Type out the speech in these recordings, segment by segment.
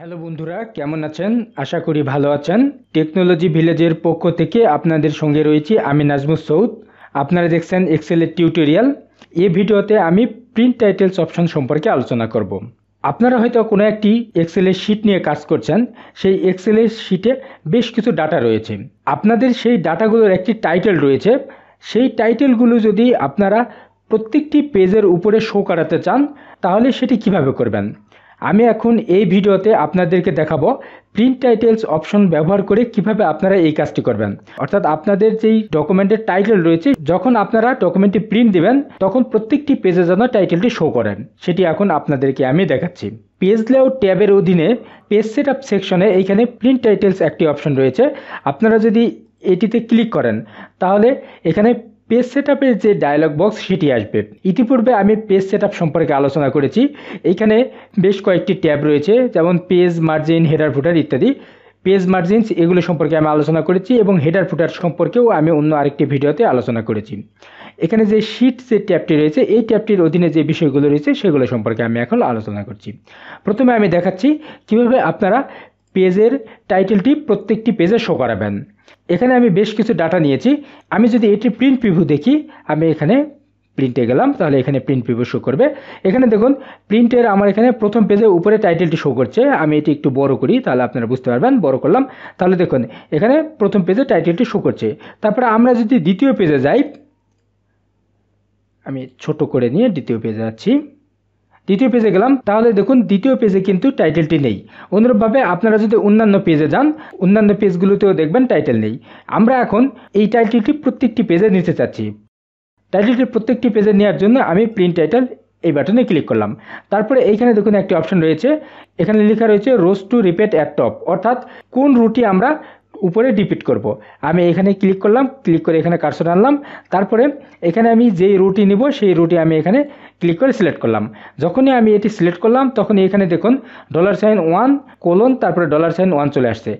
Hello বন্ধুরা কেমন আছেন আশা করি ভালো আছেন টেকনোলজি ভিলেজের পক্ষ থেকে আপনাদের সঙ্গে রয়েছি আমি নাজমুস সৌদ আপনারা দেখছেন এক্সেলের টিউটোরিয়াল এ ভিডিওতে আমি প্রিন্ট টাইটেলস অপশন সম্পর্কে আলোচনা করব। আপনারা হয়তো কোনো একটি এক্সেলের শিট নিয়ে কাজ করছেন সেই এক্সেলের শিটে বেশ কিছু ডাটা রয়েছে আপনাদের সেই ডাটাগুলোর একটি টাইটেল রয়েছে সেই টাইটেলগুলো যদি আপনারা প্রত্যেকটি পেজের উপরে শো করাতে চান তাহলে সেটি কিভাবে করবেন আমি এখন এই ভিডিওতে আপনাদেরকে দেখাবো প্রিন্ট টাইটেলস অপশন ব্যবহার করে কিভাবে আপনারা এই কাজটি করবেন অর্থাৎ আপনাদের যেই ডকুমেন্টের টাইটেল রয়েছে যখন আপনারা ডকুমেন্টটি প্রিন্ট দিবেন তখন প্রত্যেকটি পেজে যেন টাইটেলটি শো করেন সেটি এখন আপনাদেরকে আমি দেখাচ্ছি পেজ লেআউট ট্যাবের অধীনে পেজ সেট আপ সেকশনে এইখানে প্রিন্ট টাইটেলস একটি অপশন রয়েছে আপনারা যদি এটিতে ক্লিক করেন তাহলে এখানে পেজ সেট আপের যে ডায়লগ বক্স সেটি আসবে ইতিপূর্বে আমি পেজ সেট আপ সম্পর্কে আলোচনা করেছি এখানে বেশ কয়েকটি ট্যাব রয়েছে যেমন পেজ মার্জিন হেডার ফুটার ইত্যাদি পেজ মার্জিনস এগুলো সম্পর্কে আমি আলোচনা করেছি এবং হেডার ফুটার সম্পর্কেও আমি অন্য আরেকটি ভিডিওতে আলোচনা করেছি এখানে যে শিট যে ট্যাবটি রয়েছে এই ট্যাবটির অধীনে যে বিষয়গুলো রয়েছে সেগুলো সম্পর্কে আমি এখন আলোচনা করছি প্রথমে আমি দেখাচ্ছি কিভাবে আপনারা পেজের টাইটেলটি প্রত্যেকটি পেজে শো করাবেন এখানে আমি বেশ কিছু ডাটা নিয়েছি আমি যদি এটি প্রিন্ট প্রিভিউ দেখি আমি এখানে প্রিন্টে গেলাম তাহলে এখানে প্রিন্ট প্রিভিউ শো করবে এখানে দেখুন প্রিন্টের আমার এখানে প্রথম পেজে উপরে টাইটেলটি শো করছে আমি এটি একটু বড় করি তাহলে আপনারা বুঝতে পারবেন বড় করলাম তাহলে দেখুন এখানে প্রথম পেজে টাইটেলটি শো করছে তারপরে আমরা যদি দ্বিতীয় পেজে যাই আমি ছোট করে নিয়ে দ্বিতীয় পেজে যাচ্ছি দ্বিতীয় পেজে গেলাম তাহলে দেখুন দ্বিতীয় পেজে কিন্তু টাইটেলটি নেই অনুরূপভাবে আপনারা যদি অন্যান্য পেজে যান অন্যান্য পেজগুলোতেও দেখবেন টাইটেল নেই আমরা এখন এই টাইটেলটি প্রত্যেকটি পেজে নিতে চাচ্ছি টাইটেলটি প্রত্যেকটি পেজে নেওয়ার জন্য আমি প্রিন্ট টাইটেল এই বাটনে ক্লিক করলাম তারপরে এইখানে দেখুন একটি অপশন রয়েছে এখানে লেখা রয়েছে rows to repeat at top অর্থাৎ কোন রুটি আমরা উপরে রিপিট করব। আমি এখানে ক্লিক করলাম ক্লিক করে এখানে কার্সন আনলাম তারপরে এখানে আমি যেই রুটি নিব সেই রুটি আমি এখানে ক্লিক করে সিলেক্ট করলাম যখনই আমি এটি সিলেক্ট করলাম তখন এখানে দেখুন ডলার সাইন ওয়ান কোলন তারপরে ডলার সাইন ওয়ান চলে আসছে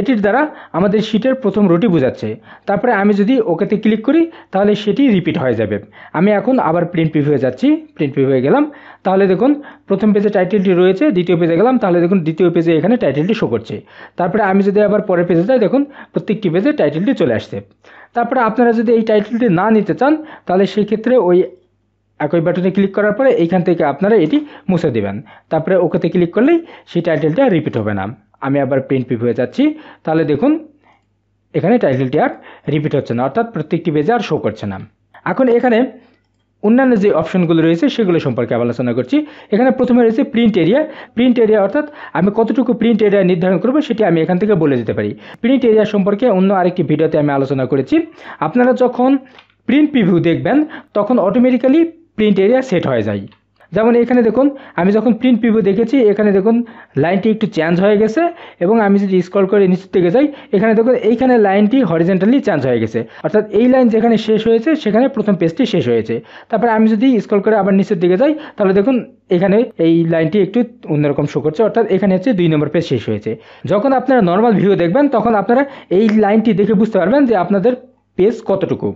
এটির দ্বারা আমাদের শিটের প্রথম রুটি বোঝাচ্ছে তারপরে আমি যদি ওকেতে ক্লিক করি তাহলে সেটি রিপিট হয়ে যাবে আমি এখন আবার প্রিন্ট প্রিভিউয়ে যাচ্ছি প্রিন্ট প্রিভিউয়ে গেলাম তাহলে দেখুন প্রথম পেজে টাইটেলটি রয়েছে দ্বিতীয় পেজে গেলাম তাহলে দেখুন দ্বিতীয় পেজে এখানে টাইটেলটি শো করছে তারপরে আমি যদি আবার পরের পেজে যাই দেখুন প্রত্যেকটি পেজে টাইটেলটি চলে আসছে তারপরে আপনারা যদি এই টাইটেলটি না নিতে চান তাহলে সেক্ষেত্রে ওই একই বাটনে ক্লিক করার পরে এইখান থেকে আপনারা এটি মুছে দেবেন তারপরে ওকেতে ক্লিক করলেই সেই টাইটেলটা রিপিট হবে না আমি আবার প্রিন্ট প্রিভিউ যাচ্ছি তাহলে দেখুন এখানে টাইটেলটি আর রিপিট হচ্ছে না অর্থাৎ প্রত্যেকটি পেজে আর শো করছে না এখন এখানে অন্যান্য যে অপশনগুলো রয়েছে সেগুলো সম্পর্কে আলোচনা করছি এখানে প্রথমে রয়েছে প্রিন্ট এরিয়া প্রিন্ট এরিয়া অর্থাৎ আমি কতটুকু প্রিন্ট এরিয়া নির্ধারণ করব সেটি আমি এখান থেকে বলে দিতে পারি প্রিন্ট এরিয়া সম্পর্কে অন্য আরেকটি ভিডিওতে আমি আলোচনা করেছি আপনারা যখন প্রিন্ট প্রিভিউ দেখবেন তখন অটোমেটিক্যালি প্রিন্ট এরিয়া সেট হয়ে যায় যেমন এখানে দেখুন আমি যখন প্রিন্ট প্রিভিউ দেখেছি এখানে দেখুন লাইনটি একটু চেঞ্জ হয়ে গেছে এবং আমি যদি স্কল করে নিচের দিকে যাই এখানে দেখুন এইখানে লাইনটি হরিজেন্টালি চেঞ্জ হয়ে গেছে অর্থাৎ এই লাইন যেখানে শেষ হয়েছে সেখানে প্রথম পেজটি শেষ হয়েছে তারপরে আমি যদি স্কল করে আবার নিচের দিকে যাই তাহলে দেখুন এখানে এই লাইনটি একটু অন্যরকম শো করছে অর্থাৎ এখানে হচ্ছে দুই নম্বর পেজ শেষ হয়েছে যখন আপনারা নর্মাল ভিউ দেখবেন তখন আপনারা এই লাইনটি দেখে বুঝতে পারবেন যে আপনাদের পেজ কতটুকু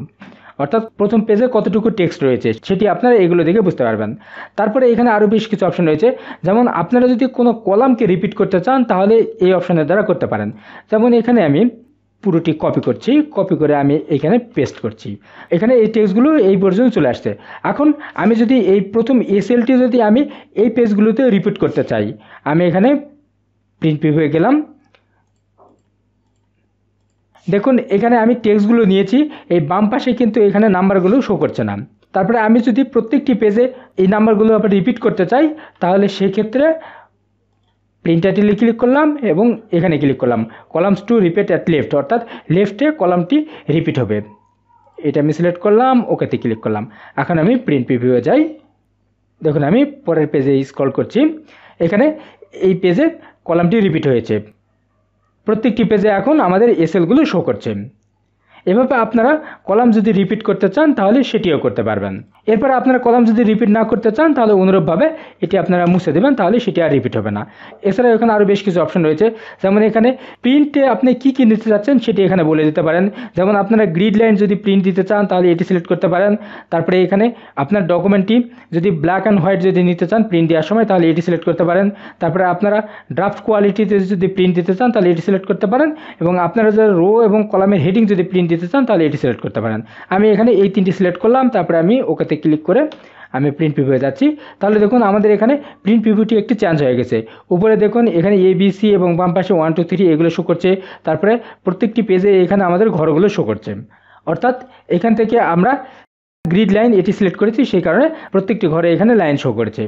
অর্থাৎ প্রথম পেজে কতটুকু টেক্সট রয়েছে সেটি আপনারা এগুলো দেখে বুঝতে পারবেন তারপরে এখানে আরও বেশ কিছু অপশন রয়েছে যেমন আপনারা যদি কোনো কলামকে রিপিট করতে চান তাহলে এই অপশনের দ্বারা করতে পারেন যেমন এখানে আমি পুরোটি কপি করছি কপি করে আমি এখানে পেস্ট করছি এখানে এই টেক্সটগুলো এই পর্যন্ত চলে আসছে এখন আমি যদি এই প্রথম এসএলটি যদি আমি এই পেজগুলোতে রিপিট করতে চাই আমি এখানে প্রিন্ট হয়ে গেলাম দেখুন এখানে আমি টেক্সটগুলো নিয়েছি এই বাম পাশে কিন্তু এখানে নাম্বারগুলো শো করছে না তারপরে আমি যদি প্রত্যেকটি পেজে এই নাম্বারগুলো আবার রিপিট করতে চাই তাহলে সেক্ষেত্রে প্রিন্টারটিলে ক্লিক করলাম এবং এখানে ক্লিক করলাম columns to repeat at left অর্থাৎ লেফটে কলামটি রিপিট হবে এটা আমি সিলেক্ট করলাম ওকেতে ক্লিক করলাম এখন আমি প্রিন্ট প্রিভিউয়ে যাই দেখুন আমি পরের পেজে স্ক্রল করছি এখানে এই পেজে কলামটি রিপিট হয়েছে প্রত্যেকটি পেজে এখন আমাদের এসএলগুলো শো করছে এভাবে আপনারা কলাম যদি রিপিট করতে চান তাহলে সেটিও করতে পারবেন এরপর আপনারা কলাম যদি রিপিট না করতে চান তাহলে অনুরূপভাবে এটি আপনারা মুছে দেবেন তাহলে সেটি আর রিপিট হবে না এছাড়া এখানে আরও বেশ কিছু অপশন রয়েছে যেমন এখানে প্রিন্টে আপনি কি কি নিতে চাচ্ছেন সেটি এখানে বলে দিতে পারেন যেমন আপনারা গ্রিড লাইন যদি প্রিন্ট দিতে চান তাহলে এটি সিলেক্ট করতে পারেন তারপরে এখানে আপনার ডকুমেন্টটি যদি ব্ল্যাক অ্যান্ড হোয়াইট যদি নিতে চান প্রিন্ট দেওয়ার সময় তাহলে এটি সিলেক্ট করতে পারেন তারপরে আপনারা ড্রাফট কোয়ালিটিতে যদি প্রিন্ট দিতে চান তাহলে এটি সিলেক্ট করতে পারেন এবং আপনারা যে রো এবং কলামের হেডিং যদি প্রিন্ট দিতে চান তাহলে এটি সিলেক্ট করতে পারেন আমি এখানে এই তিনটি সিলেক্ট করলাম তারপরে আমি ওকেতে ক্লিক করে আমি প্রিন্ট পিভিউ যাচ্ছি তাহলে দেখুন আমাদের এখানে প্রিন্ট পিভিউটি একটি চেঞ্জ হয়ে গেছে উপরে দেখুন এখানে এবিসি এবং বাম পাশে ওয়ান টু থ্রি এগুলো শো করছে তারপরে প্রত্যেকটি পেজে এখানে আমাদের ঘরগুলো শো করছে অর্থাৎ এখান থেকে আমরা গ্রিড লাইন এটি সিলেক্ট করেছি সেই কারণে প্রত্যেকটি ঘরে এখানে লাইন শো করেছে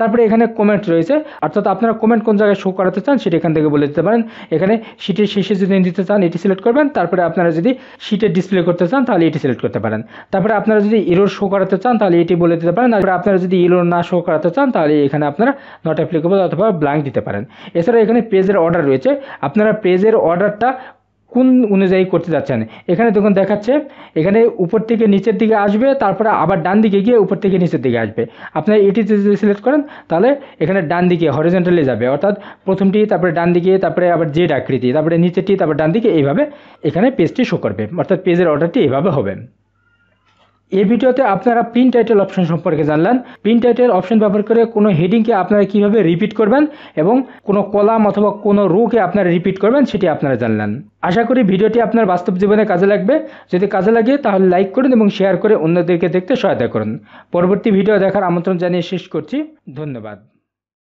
তারপরে এখানে কমেন্ট রয়েছে অর্থাৎ আপনারা কমেন্ট কোন জায়গায় শো করাতে চান সেটা এখান থেকে বলে দিতে পারেন এখানে শিটের শেষে যদি দিতে চান এটি সিলেক্ট করবেন তারপরে আপনারা যদি শিটের ডিসপ্লে করতে চান তাহলে এটি সিলেক্ট করতে পারেন তারপরে আপনারা যদি ইরোর শো করাতে চান তাহলে এটি বলে দিতে পারেন তারপরে আপনারা যদি ইরোর না শো করাতে চান তাহলে এখানে আপনারা নট অ্যাপ্লিকেবল অথবা ব্ল্যাঙ্ক দিতে পারেন এছাড়া এখানে পেজের অর্ডার রয়েছে আপনারা পেজের অর্ডারটা কোন অনুযায়ী করতে যাচ্ছেন এখানে দেখুন দেখাচ্ছে এখানে উপর থেকে নিচের দিকে আসবে তারপরে আবার ডান দিকে গিয়ে উপর থেকে নিচের দিকে আসবে আপনার এটি যদি সিলেক্ট করেন তাহলে এখানে ডান দিকে হরিজেন্টালি যাবে অর্থাৎ প্রথমটি তারপরে ডান দিকে তারপরে আবার জেড আকৃতি তারপরে নিচেরটি তারপরে ডান দিকে এইভাবে এখানে পেজটি শো করবে অর্থাৎ পেজের অর্ডারটি এইভাবে হবে এই ভিডিওতে আপনারা প্রিন্ট টাইটেল অপশন সম্পর্কে জানলেন প্রিন্ট টাইটেল অপশন ব্যবহার করে কোনো হেডিংকে আপনারা কিভাবে রিপিট করবেন এবং কোনো কলাম অথবা কোনো রুকে আপনারা রিপিট করবেন সেটি আপনারা জানলেন আশা করি ভিডিওটি আপনার বাস্তব জীবনে কাজে লাগবে যদি কাজে লাগে তাহলে লাইক করুন এবং শেয়ার করে অন্যদেরকে দেখতে সহায়তা করুন পরবর্তী ভিডিও দেখার আমন্ত্রণ জানিয়ে শেষ করছি ধন্যবাদ